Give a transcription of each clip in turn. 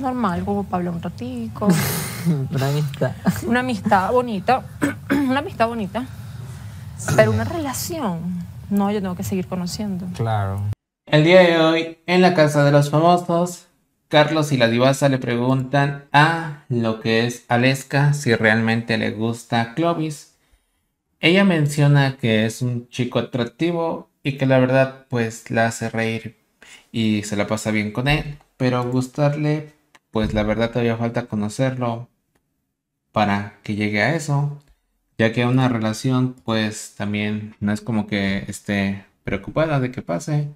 normal, como Pablo un ratico. una amistad. Una amistad bonita. una amistad bonita. Pero una relación. No, yo tengo que seguir conociendo. Claro. El día de hoy, en la casa de los famosos, Carlos y la divasa le preguntan a lo que es Aleska si realmente le gusta a Clovis. Ella menciona que es un chico atractivo y que la verdad pues la hace reír y se la pasa bien con él, pero gustarle pues la verdad todavía falta conocerlo para que llegue a eso, ya que una relación pues también no es como que esté preocupada de que pase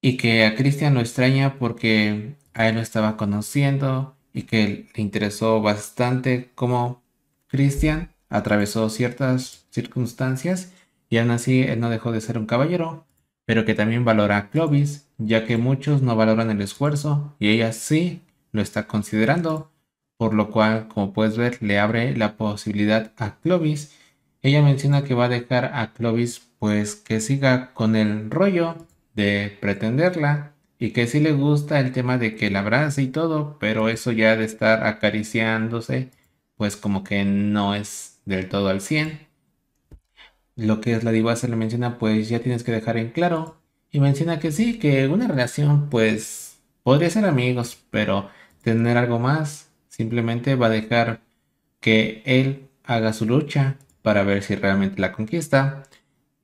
y que a Cristian lo extraña porque a él lo estaba conociendo y que le interesó bastante cómo Cristian atravesó ciertas circunstancias y aún así él no dejó de ser un caballero, pero que también valora a Clovis, ya que muchos no valoran el esfuerzo y ella sí lo está considerando, por lo cual, como puedes ver, le abre la posibilidad a Clovis. Ella menciona que va a dejar a Clovis pues que siga con el rollo de pretenderla y que sí le gusta el tema de que la abrace y todo, pero eso ya de estar acariciándose, pues como que no es del todo al 100. Lo que es la diva se le menciona, pues ya tienes que dejar en claro. Y menciona que sí, que una relación, pues podría ser amigos, pero tener algo más. Simplemente va a dejar que él haga su lucha para ver si realmente la conquista.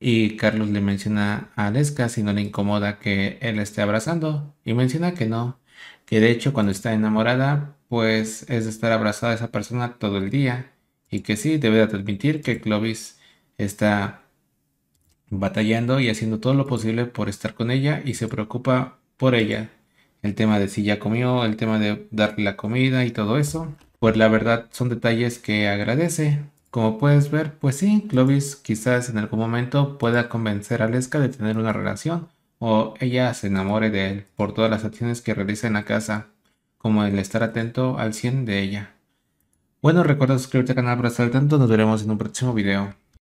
Y Carlos le menciona a Leska si no le incomoda que él esté abrazando. Y menciona que no. Que de hecho cuando está enamorada, pues es de estar abrazada a esa persona todo el día. Y que sí, debe de admitir que Clovis está batallando y haciendo todo lo posible por estar con ella y se preocupa por ella el tema de si ya comió, el tema de darle la comida y todo eso. Pues la verdad son detalles que agradece. Como puedes ver, pues sí, Clovis quizás en algún momento pueda convencer a Leska de tener una relación o ella se enamore de él por todas las acciones que realiza en la casa, como el estar atento al 100 de ella. Bueno, recuerda suscribirte al canal para estar al tanto, nos veremos en un próximo video.